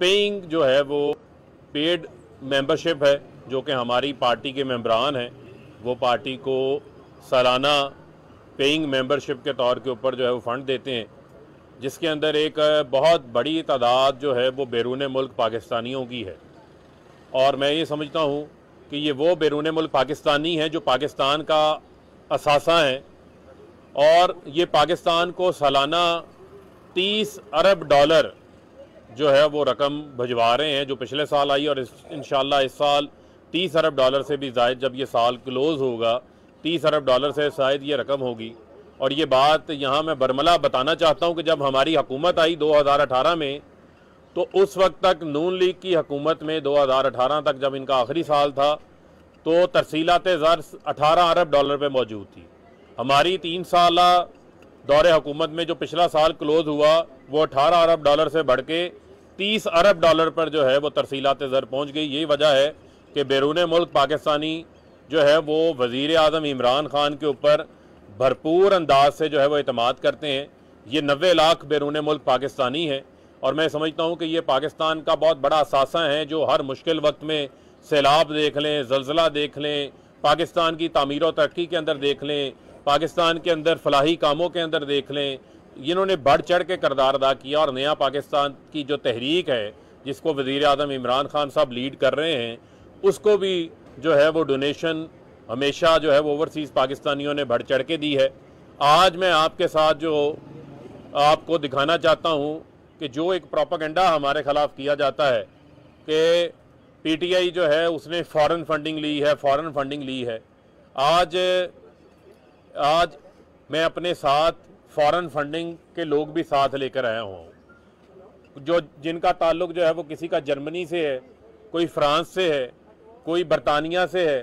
paying जो है वो पेड मेंबरशिप है जो कि हमारी पार्टी के मेम्बरान हैं वो पार्टी को सालाना पेइंग मेंबरशिप के तौर के ऊपर जो है वो फ़ंड देते हैं जिसके अंदर एक बहुत बड़ी तादाद जो है वो बैरून मुल्क पाकिस्तानियों की है और मैं ये समझता हूँ कि ये वो बैरून मुल्क पाकिस्तानी हैं जो पाकिस्तान का असासा हैं और ये पाकिस्तान को सालाना तीस अरब डॉलर जो है वो रकम भिजवा रहे हैं जो पिछले साल आई और इन इस साल तीस अरब डॉलर से भी जायद जब ये साल क्लोज़ होगा तीस अरब डॉलर से शायद ये रकम होगी और ये बात यहाँ मैं बरमला बताना चाहता हूँ कि जब हमारी हकूमत आई 2018 में तो उस वक्त तक नून लीग की हकूमत में 2018 तक जब इनका आखिरी साल था तो तरसीलात ज़र अठारह अरब डॉलर पर मौजूद थी हमारी तीन साल दौरे हुकूमत में जो पिछला साल क्लोज़ हुआ वो अठारह अरब डॉलर से बढ़ के तीस अरब डॉलर पर जो है वो तरसीलात ज़र पहुँच गई यही वजह है कि बैरून मुल्क पाकिस्तानी जो है वो वज़ी अजम इमरान ख़ान के ऊपर भरपूर अंदाज से जो है वो अतमाद करते हैं ये नबे लाख बैरून मुल्क पाकिस्तानी है और मैं समझता हूँ कि ये पाकिस्तान का बहुत बड़ा असासा है जो हर मुश्किल वक्त में सैलाब देख लें जलजिला देख लें पाकिस्तान की तमीर व तरक्की के अंदर देख लें पाकिस्तान के अंदर फलाही कामों के अंदर देख लें इन्होंने बढ़ चढ़ के करदार अदा किया और नया पाकिस्तान की जो तहरीक है जिसको वज़ी अजम इमरान खान साहब लीड कर रहे हैं उसको भी जो है वो डोनेशन हमेशा जो है वो ओवरसीज़ पाकिस्तानियों ने बढ़ चढ़ के दी है आज मैं आपके साथ जो आपको दिखाना चाहता हूँ कि जो एक प्रोपागेंडा हमारे ख़िलाफ़ किया जाता है कि पीटीआई जो है उसने फॉरेन फंडिंग ली है फॉरेन फंडिंग ली है आज आज मैं अपने साथ फॉरेन फंडिंग के लोग भी साथ लेकर आया हूँ जो जिनका ताल्लुक जो है वो किसी का जर्मनी से है कोई फ्रांस से है कोई बरतानिया से है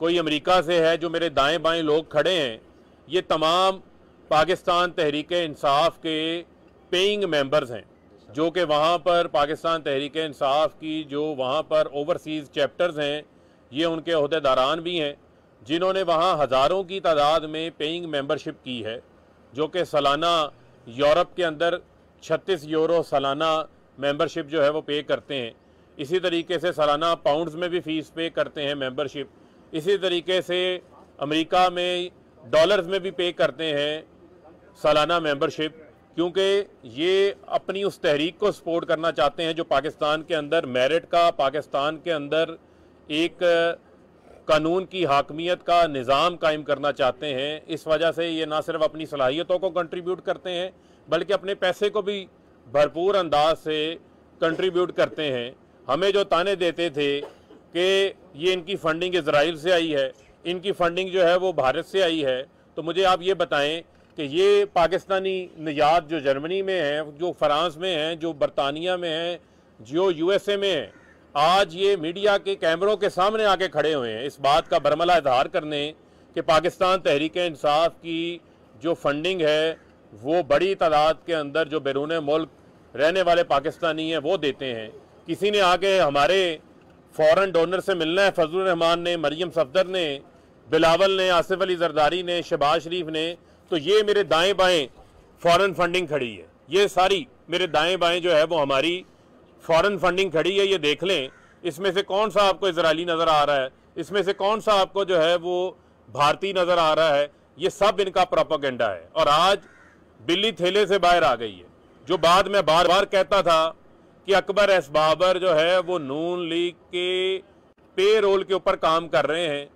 कोई अमेरिका से है जो मेरे दाएं बाएं लोग खड़े हैं ये तमाम पाकिस्तान तहरीक इंसाफ के पेइंग मेंबर्स हैं जो कि वहाँ पर पाकिस्तान तहरीक इंसाफ की जो वहाँ पर ओवरसीज़ चैप्टर्स हैं ये उनके अहदेदारान भी हैं जिन्होंने वहाँ हज़ारों की तादाद में पेइंग मेंबरशिप की है जो कि सालाना यूरोप के अंदर 36 यूरो सालाना मेंबरशिप जो है वो पे करते हैं इसी तरीके से सालाना पाउंड्स में भी फ़ीस पे करते हैं मेंबरशिप इसी तरीके से अमेरिका में डॉलर्स में भी पे करते हैं सालाना मेंबरशिप क्योंकि ये अपनी उस तहरीक को सपोर्ट करना चाहते हैं जो पाकिस्तान के अंदर मेरिट का पाकिस्तान के अंदर एक कानून की हाकमियत का निज़ाम कायम करना चाहते हैं इस वजह से ये ना सिर्फ अपनी सलाहियतों को कंट्रीब्यूट करते हैं बल्कि अपने पैसे को भी भरपूर अंदाज से कंट्रीब्यूट करते हैं हमें जो ताने देते थे कि ये इनकी फंडिंग इसराइल से आई है इनकी फंडिंग जो है वो भारत से आई है तो मुझे आप ये बताएं कि ये पाकिस्तानी निजात जो जर्मनी में हैं जो फ्रांस में हैं जो बरतानिया में हैं जो यूएसए में है आज ये मीडिया के कैमरों के सामने आके खड़े हुए हैं इस बात का बरमला इजहार करने कि पाकिस्तान तहरीक इंसाफ की जो फंडिंग है वो बड़ी तादाद के अंदर जो बैरून मुल्क रहने वाले पाकिस्तानी हैं वो देते हैं किसी ने आके हमारे फॉरेन डोनर से मिलना है फजल रहमान ने मरियम सफदर ने बिलावल ने आसिफ अली जरदारी ने शहबाज शरीफ ने तो ये मेरे दाएं बाएं फॉरेन फंडिंग खड़ी है ये सारी मेरे दाएं बाएं जो है वो हमारी फॉरेन फंडिंग खड़ी है ये देख लें इसमें से कौन सा आपको इसराइली नज़र आ रहा है इसमें से कौन सा आपको जो है वो भारतीय नज़र आ रहा है ये सब इनका प्रोपोगेंडा है और आज बिल्ली थैले से बाहर आ गई है जो बाद में बार बार कहता था कि अकबर एस बाबर जो है वो नून लीग के पे रोल के ऊपर काम कर रहे हैं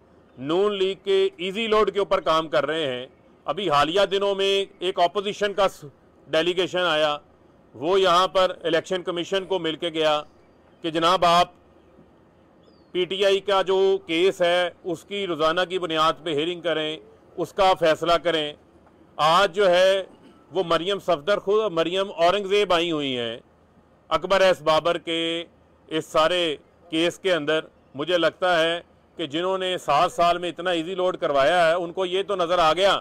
नून लीग के इजी लोड के ऊपर काम कर रहे हैं अभी हालिया दिनों में एक ऑपोजिशन का डेलीगेशन आया वो यहाँ पर इलेक्शन कमीशन को मिल के गया कि जनाब आप पीटीआई का जो केस है उसकी रोज़ाना की बुनियाद पे हेयरिंग करें उसका फ़ैसला करें आज जो है वो मरियम सफदर खुद मरियम औरंगज़ेब आई हुई हैं अकबर एस बाबर के इस सारे केस के अंदर मुझे लगता है कि जिन्होंने सात साल में इतना इजी लोड करवाया है उनको ये तो नज़र आ गया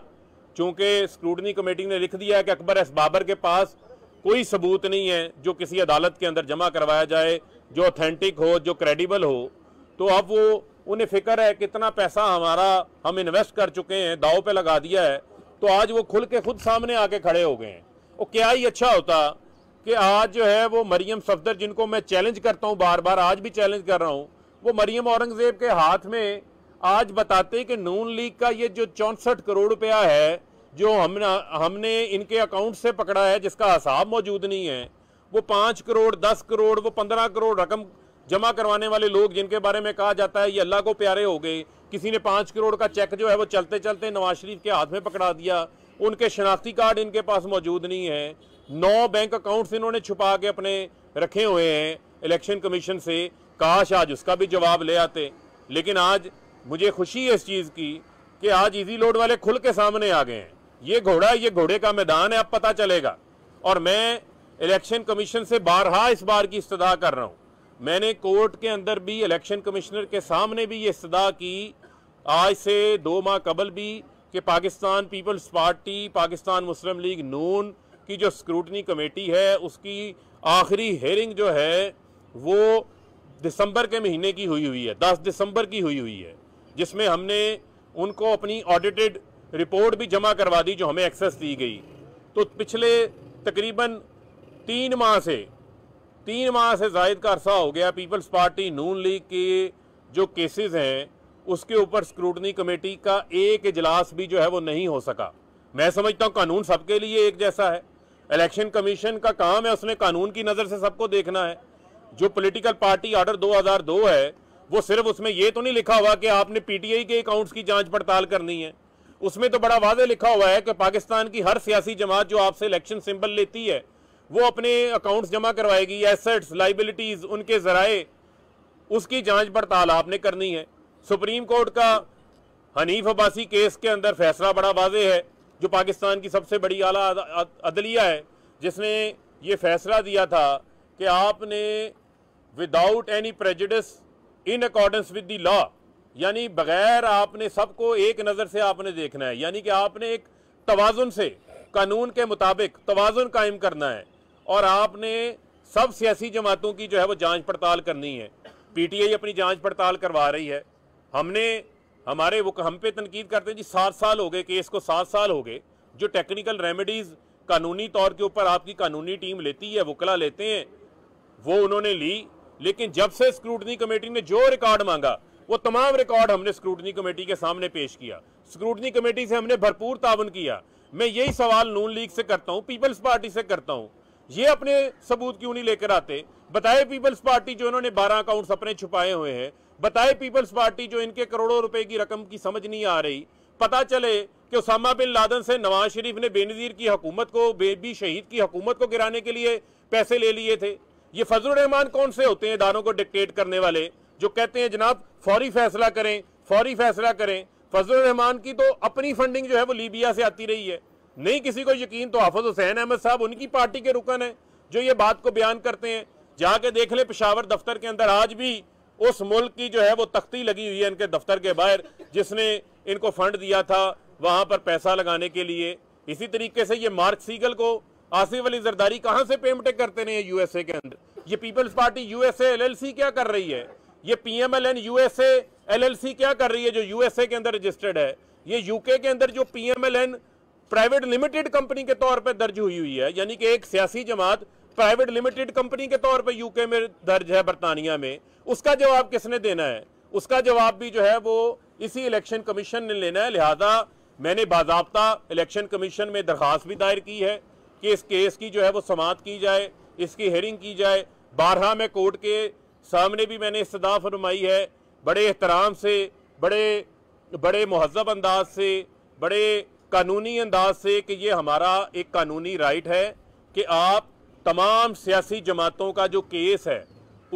चूँकि स्क्रूटनी कमेटी ने लिख दिया है कि अकबर एस बाबर के पास कोई सबूत नहीं है जो किसी अदालत के अंदर जमा करवाया जाए जो ऑथेंटिक हो जो क्रेडिबल हो तो अब वो उन्हें फिक्र है कितना पैसा हमारा हम इन्वेस्ट कर चुके हैं दाव पे लगा दिया है तो आज वो खुल के खुद सामने आके खड़े हो गए हैं और क्या ही अच्छा होता कि आज जो है वो मरियम सफदर जिनको मैं चैलेंज करता हूँ बार बार आज भी चैलेंज कर रहा हूँ वो मरियम औरंगजेब के हाथ में आज बताते कि नून लीग का ये जो चौंसठ करोड़ रुपया है जो हमने हमने इनके अकाउंट से पकड़ा है जिसका हिसाब मौजूद नहीं है वो पाँच करोड़ दस करोड़ वो पंद्रह करोड़ रकम जमा करवाने वाले लोग जिनके बारे में कहा जाता है ये अल्लाह को प्यारे हो गए किसी ने पाँच करोड़ का चेक जो है वो चलते चलते नवाज शरीफ के हाथ में पकड़ा दिया उनके शनाख्ती कार्ड इनके पास मौजूद नहीं है नौ बैंक अकाउंट्स इन्होंने छुपा के अपने रखे हुए हैं इलेक्शन कमीशन से काश आज उसका भी जवाब ले आते लेकिन आज मुझे खुशी है इस चीज़ की कि आज इजी लोड वाले खुल के सामने आ गए हैं ये घोड़ा ये घोड़े का मैदान है अब पता चलेगा और मैं इलेक्शन कमीशन से बारहा इस बार की इस्तः कर रहा हूँ मैंने कोर्ट के अंदर भी इलेक्शन कमिश्नर के सामने भी ये इस्तः की आज से दो माह कबल भी कि Pakistan people's party Pakistan Muslim league Noon की जो स्क्रूटनी कमेटी है उसकी आखिरी हेयरिंग जो है वो दिसंबर के महीने की हुई हुई है 10 दिसंबर की हुई हुई है जिसमें हमने उनको अपनी ऑडिटेड रिपोर्ट भी जमा करवा दी जो हमें एक्सेस दी गई तो पिछले तकरीबन तीन माह से तीन माह से जायद का अरसा हो गया पीपल्स पार्टी नून लीग के जो केसेस हैं उसके ऊपर स्क्रूटनी कमेटी का एक इजलास भी जो है वो नहीं हो सका मैं समझता हूँ कानून सबके लिए एक जैसा है इलेक्शन कमीशन का काम है उसने कानून की नज़र से सबको देखना है जो पॉलिटिकल पार्टी ऑर्डर 2002 है वो सिर्फ उसमें ये तो नहीं लिखा हुआ कि आपने पीटीआई के अकाउंट्स की जांच पड़ताल करनी है उसमें तो बड़ा वादे लिखा हुआ है कि पाकिस्तान की हर सियासी जमात जो आपसे इलेक्शन सिंबल लेती है वो अपने अकाउंट्स जमा करवाएगी एसेट्स लाइबिलिटीज़ उनके ज़राए उसकी जांच पड़ताल आपने करनी है सुप्रीम कोर्ट का हनीफ अब्बासी केस के अंदर फैसला बड़ा वाजे है जो पाकिस्तान की सबसे बड़ी आला अदलिया है जिसने ये फैसला दिया था कि आपने without any prejudice in accordance with the law यानी बगैर आपने सबको एक नज़र से आपने देखना है यानी कि आपने एक तोज़ुन से कानून के मुताबिक तोज़ुन कायम करना है और आपने सब सियासी जमातों की जो है वो जांच पड़ताल करनी है पी टी आई अपनी जांच पड़ताल करवा रही है हमने हमारे वो हम पे तनकीद करते हैं जी सात साल हो गए केस को सात साल हो गए जो टेक्निकल रेमेडीज़ कानूनी तौर के ऊपर आपकी कानूनी टीम लेती है वकला लेते हैं वो उन्होंने ली लेकिन जब से स्क्रूटनी कमेटी ने जो रिकॉर्ड मांगा वो तमाम रिकॉर्ड हमने स्क्रूटनी कमेटी के सामने पेश किया स्क्रूटनी कमेटी से हमने भरपूर तावन किया मैं यही सवाल नून लीग से करता हूँ पीपल्स पार्टी से करता हूँ ये अपने सबूत क्यों नहीं लेकर आते बताए पीपल्स पार्टी जो इन्होंने बारह अकाउंट्स अपने छुपाए हुए हैं बताए पीपल्स पार्टी जो इनके करोड़ों रुपए की रकम की समझ नहीं आ रही पता चले कि उसामा बिन लादन से नवाज शरीफ ने बेनज़ीर की हकूमत को बेबी शहीद की हकूमत को गिराने के लिए पैसे ले लिए थे ये फजल रहमान कौन से होते हैं दानों को डिक्टेट करने वाले जो कहते हैं जनाब फौरी फैसला करें फौरी फैसला करें फजल रहमान की तो अपनी फंडिंग जो है वो लीबिया से आती रही है नहीं किसी को यकीन तो हाफज हुसैन अहमद साहब उनकी पार्टी के रुकन है जो ये बात को बयान करते हैं जाके देख ले पिशावर दफ्तर के अंदर आज भी उस मुल्क की जो है वो तख्ती लगी हुई है इनके दफ्तर के बाहर जिसने इनको फंड दिया था वहां पर पैसा लगाने के लिए इसी तरीके से ये मार्क सीगल को आसिफ अली जरदारी कहां से पेमटे करते रहे यूएसए के अंदर ये पीपल्स पार्टी यूएसए एलएलसी क्या कर रही है ये P M L L L C क्या कर रही है जो यूएसए के अंदर रजिस्टर्ड है ये यूके के अंदर जो एन प्राइवेट लिमिटेड कंपनी के तौर पर दर्ज हुई हुई है यानी कि एक सियासी जमात प्राइवेट लिमिटेड कंपनी के तौर पर यूके में दर्ज है बरतानिया में उसका जवाब किसने देना है उसका जवाब भी जो है वो इसी इलेक्शन कमीशन ने लेना है लिहाजा मैंने बाबा इलेक्शन कमीशन में दरख्वास्त भी दायर की है कि इस केस की जो है वो समाप्त की जाए इसकी हेयरिंग की जाए बारह में कोर्ट के सामने भी मैंने इस्तः फरमाई है बड़े एहतराम से बड़े बड़े महजब अंदाज से बड़े कानूनी अंदाज से कि ये हमारा एक कानूनी राइट है कि आप तमाम सियासी जमातों का जो केस है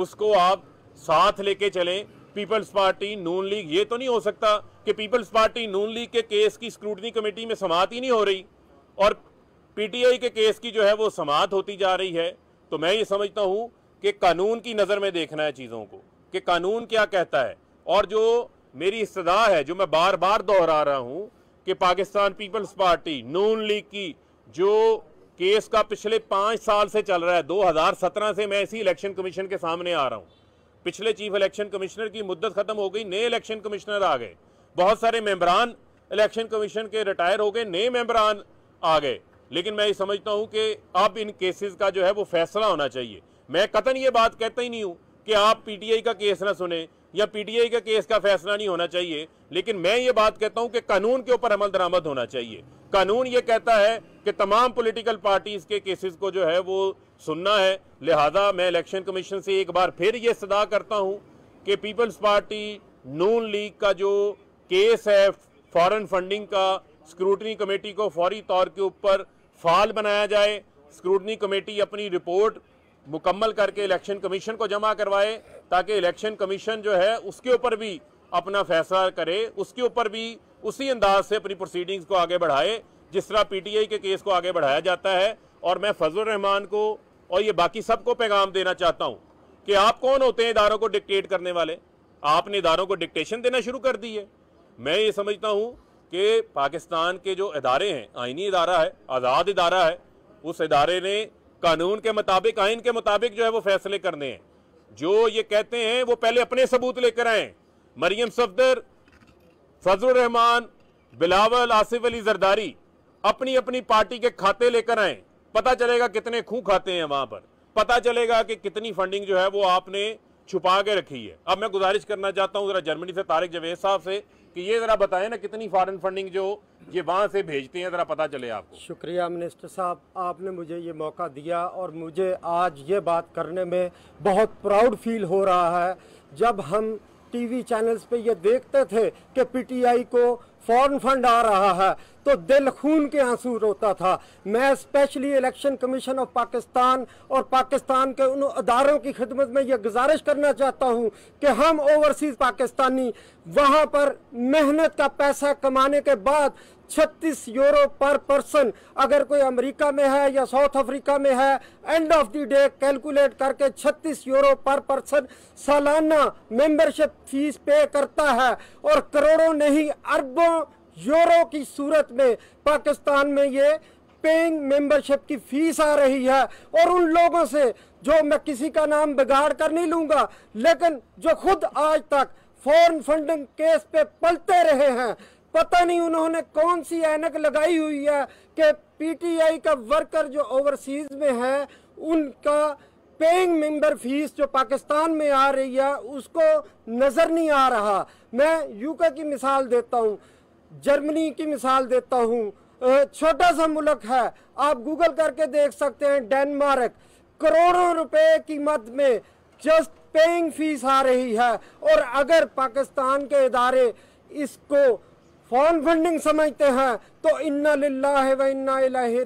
उसको आप साथ लेके चलें पीपल्स पार्टी नून लीग ये तो नहीं हो सकता कि पीपल्स पार्टी नून लीग के केस की स्क्रूटनी कमेटी में समात ही नहीं हो रही और पीटीआई के केस की जो है वो समात होती जा रही है तो मैं ये समझता हूँ कि कानून की नज़र में देखना है चीज़ों को कि कानून क्या कहता है और जो मेरी इस्तः है जो मैं बार बार दोहरा रहा हूँ कि Pakistan people's party Noon league की जो केस का पिछले पाँच साल से चल रहा है 2017 से मैं इसी इलेक्शन कमीशन के सामने आ रहा हूँ पिछले चीफ इलेक्शन कमिश्नर की मुद्दत ख़त्म हो गई नए इलेक्शन कमिश्नर आ गए बहुत सारे मेम्बरान इलेक्शन कमीशन के रिटायर हो गए नए मेम्बरान आ गए लेकिन मैं ये समझता हूँ कि अब इन केसेस का जो है वो फैसला होना चाहिए मैं कतन ये बात कहता ही नहीं हूँ कि आप पीटीआई का केस ना सुने या पीटीआई के केस का फैसला नहीं होना चाहिए लेकिन मैं ये बात कहता हूँ कि कानून के ऊपर अमल दरामद होना चाहिए कानून ये कहता है कि तमाम पॉलिटिकल पार्टीज के केसेस को जो है वो सुनना है लिहाजा मैं इलेक्शन कमीशन से एक बार फिर ये सदा करता हूँ कि पीपल्स पार्टी नून लीग का जो केस है फॉरन फंडिंग का स्क्रूटनी कमेटी को फौरी तौर के ऊपर फाल बनाया जाए स्क्रूटनी कमेटी अपनी रिपोर्ट मुकम्मल करके इलेक्शन कमीशन को जमा करवाए ताकि इलेक्शन कमीशन जो है उसके ऊपर भी अपना फैसला करे उसके ऊपर भी उसी अंदाज से अपनी प्रोसीडिंग्स को आगे बढ़ाए जिस तरह पीटीआई के केस को आगे बढ़ाया जाता है और मैं फजल रहमान को और ये बाकी सबको पैगाम देना चाहता हूँ कि आप कौन होते हैं इदारों को डिक्टेट करने वाले आपने इदारों को डिक्टेशन देना शुरू कर दी है मैं ये समझता हूँ कि पाकिस्तान के जो इदारे हैं आइनी इदारा है आज़ाद इदारा है उस इदारे ने कानून के मुताबिक आइन के मुताबिक जो है वो फैसले करने हैं जो ये कहते हैं वो पहले अपने सबूत लेकर आए मरियम सफदर फजलरहमान बिलावल आसिफ अली जरदारी अपनी अपनी पार्टी के खाते लेकर आए पता चलेगा कितने खूह खाते हैं वहां पर पता चलेगा कि कितनी फंडिंग जो है वो आपने छुपा के रखी है अब मैं गुजारिश करना चाहता हूं जरा जर्मनी से तारिक जवेद साहब से कि ये ज़रा बताएं ना कितनी फॉरेन फंडिंग जो ये वहाँ से भेजते हैं ज़रा पता चले आपको शुक्रिया मिनिस्टर साहब आपने मुझे ये मौका दिया और मुझे आज ये बात करने में बहुत प्राउड फील हो रहा है जब हम टीवी चैनल्स पे ये देखते थे कि पीटीआई को फॉरन फंड आ रहा है तो दिल खून के आंसू रोता था मैं specially election commission of Pakistan और पाकिस्तान के उन अदारों की खिदमत में यह गुजारिश करना चाहता हूँ कि हम ओवरसीज़ पाकिस्तानी वहाँ पर मेहनत का पैसा कमाने के बाद 36 यूरो पर पर्सन अगर कोई अमेरिका में है या साउथ अफ्रीका में है end of the day calculate करके 36 यूरो पर पर्सन सालाना मेंबरशिप फीस पे करता है और करोड़ों नहीं अरबों यूरो की सूरत में पाकिस्तान में ये पेइंग मेंबरशिप की फीस आ रही है और उन लोगों से जो मैं किसी का नाम बिगाड़ कर नहीं लूंगा लेकिन जो खुद आज तक फॉरेन फंडिंग केस पे पलते रहे हैं पता नहीं उन्होंने कौन सी एनक लगाई हुई है कि पीटीआई का वर्कर जो ओवरसीज में है उनका पेइंग मेंबर फीस जो पाकिस्तान में आ रही है उसको नज़र नहीं आ रहा मैं यूके की मिसाल देता हूँ जर्मनी की मिसाल देता हूँ छोटा सा मुल्क है आप गूगल करके देख सकते हैं डेनमार्क करोड़ों रुपए की मद में जस्ट पेइंग फीस आ रही है और अगर पाकिस्तान के इदारे इसको फॉरन फंडिंग समझते हैं तो इन्ना है व इन्ना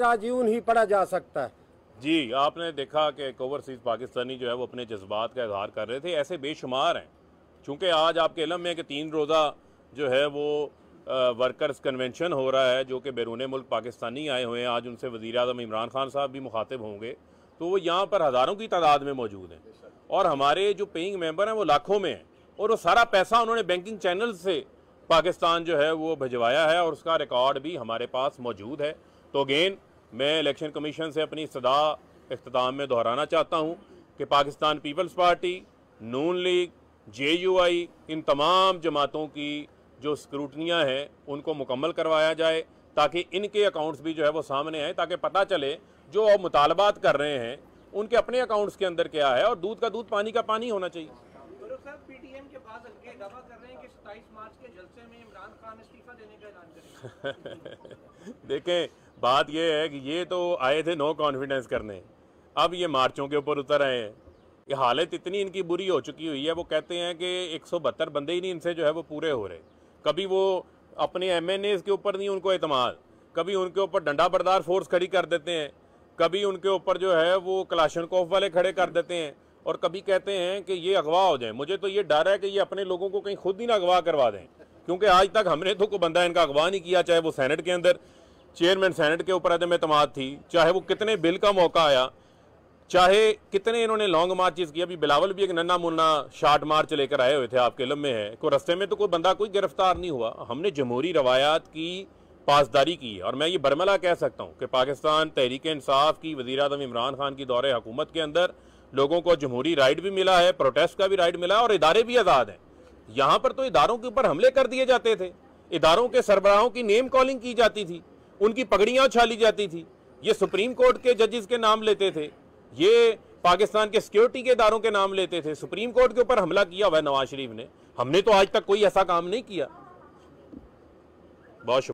राजीवन ही पढ़ा जा सकता है जी आपने देखा कि एक ओवरसीज़ पाकिस्तानी जो है वो अपने जज्बात का इजहार कर रहे थे ऐसे बेशुमार हैं चूँकि आज आपके इलम में कि तीन रोज़ा जो है वो वर्कर्स कन्वेंशन हो रहा है जो कि बैरून मुल्क पाकिस्तानी आए हुए हैं आज उनसे वज़ी अजम इमरान खान साहब भी मुखातिब होंगे तो वो यहाँ पर हज़ारों की तादाद में मौजूद हैं और हमारे जो पेइंग मेम्बर हैं वो लाखों में हैं और वो सारा पैसा उन्होंने बैंकिंग चैनल से पाकिस्तान जो है वो भिजवाया है और उसका रिकॉर्ड भी हमारे पास मौजूद है तो अगेन मैं इलेक्शन कमीशन से अपनी सदा अख्ताम में दोहराना चाहता हूँ कि Pakistan people's party Noon league J U I इन तमाम जमातों की जो स्क्रूटनियाँ हैं उनको मुकम्मल करवाया जाए ताकि इनके अकाउंट्स भी जो है वो सामने आए ताकि पता चले जो मुतालबात कर रहे हैं उनके अपने अकाउंट्स के अंदर क्या है और दूध का दूध पानी का पानी होना चाहिए देखें बात यह है कि ये तो आए थे नो कॉन्फिडेंस करने अब ये मार्चों के ऊपर उतर आए हैं ये हालत इतनी इनकी बुरी हो चुकी हुई है वो कहते हैं कि एक बंदे ही नहीं इनसे जो है वो पूरे हो रहे कभी वो अपने एम के ऊपर नहीं उनको अतमाद कभी उनके ऊपर डंडा बरदार फोर्स खड़ी कर देते हैं कभी उनके ऊपर जो है वो कलाशनकोफ वाले खड़े कर देते हैं और कभी कहते हैं कि ये अगवा हो जाए मुझे तो ये डर है कि ये अपने लोगों को कहीं खुद ही ना अगवा करवा दें क्योंकि आज तक हमने तो कोई बंदा इनका अगवा नहीं किया चाहे वो सैनट के अंदर चेयरमैन सैनट के ऊपर अदम अतमाद थी चाहे वो कितने बिल का मौका आया चाहे कितने इन्होंने लॉन्ग मार्चेस किया अभी बिलावल भी एक नन्ना मुन्ना शार्ट मार्च लेकर आए हुए थे आपके लम्बे हैं को रस्ते में तो कोई बंदा कोई गिरफ्तार नहीं हुआ हमने जमहूरी रवायात की पासदारी की और मैं ये बरमला कह सकता हूँ कि पाकिस्तान तहरीक इंसाफ की वजी अजम इमरान खान की दौरे हुकूमत के अंदर लोगों को जमहूरी राइट भी मिला है प्रोटेस्ट का भी राइट मिला है और इदारे भी आज़ाद हैं यहाँ पर तो इदारों के ऊपर हमले कर दिए जाते थे इदारों के सरबराहों की नेम कॉलिंग की जाती थी उनकी पगड़ियाँ उछाली जाती थी ये सुप्रीम कोर्ट के जजेस के नाम लेते थे ये पाकिस्तान के सिक्योरिटी के इदारों के नाम लेते थे सुप्रीम कोर्ट के ऊपर हमला किया हुआ नवाज शरीफ ने हमने तो आज तक कोई ऐसा काम नहीं किया बहुत शुक्रिया